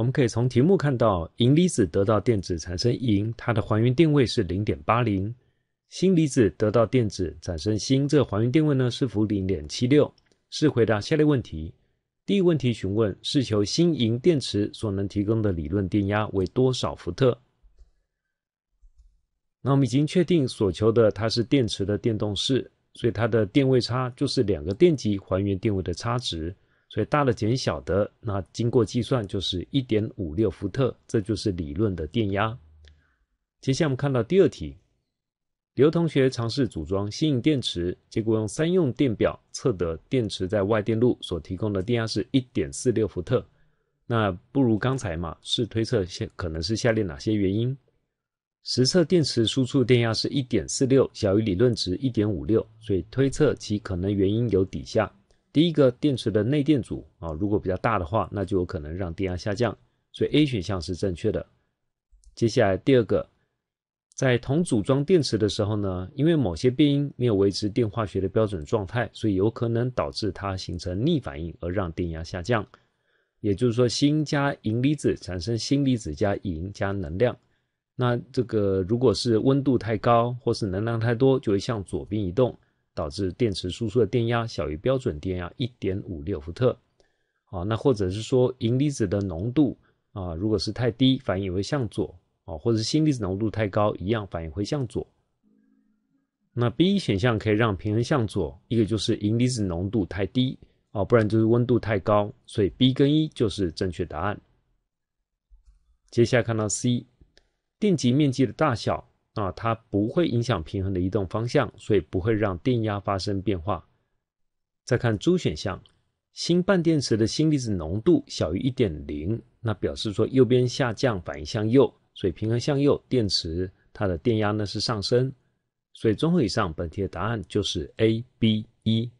我们可以从题目看到，银离子得到电子产生银，它的还原电位是零点八零；锌离子得到电子产生锌，这还原电位呢是负零点七六。是回答下列问题。第一问题询问是求锌银电池所能提供的理论电压为多少伏特。那我们已经确定所求的它是电池的电动势，所以它的电位差就是两个电极还原电位的差值。所以大的减小的，那经过计算就是一点五六伏特，这就是理论的电压。接下来我们看到第二题，刘同学尝试组装新颖电池，结果用三用电表测得电池在外电路所提供的电压是一点四六伏特，那不如刚才嘛？是推测下可能是下列哪些原因？实测电池输出电压是一点四六，小于理论值一点五六，所以推测其可能原因有底下。第一个电池的内电阻啊，如果比较大的话，那就有可能让电压下降，所以 A 选项是正确的。接下来第二个，在同组装电池的时候呢，因为某些变因没有维持电化学的标准状态，所以有可能导致它形成逆反应而让电压下降。也就是说，锌加银离子产生锌离子加银加能量。那这个如果是温度太高或是能量太多，就会向左边移动。导致电池输出的电压小于标准电压一点五六伏特，啊，那或者是说银离子的浓度啊，如果是太低，反应会向左，啊，或者是锌离子浓度太高，一样反应会向左。那 B 选项可以让平衡向左，一个就是银离子浓度太低，啊，不然就是温度太高，所以 B 跟一就是正确答案。接下来看到 C，电极面积的大小。啊，它不会影响平衡的移动方向，所以不会让电压发生变化。再看猪选项，锌半电池的锌离子浓度小于一点零，那表示说右边下降，反应向右，所以平衡向右，电池它的电压呢是上升。所以综合以上，本题的答案就是 A、B、E。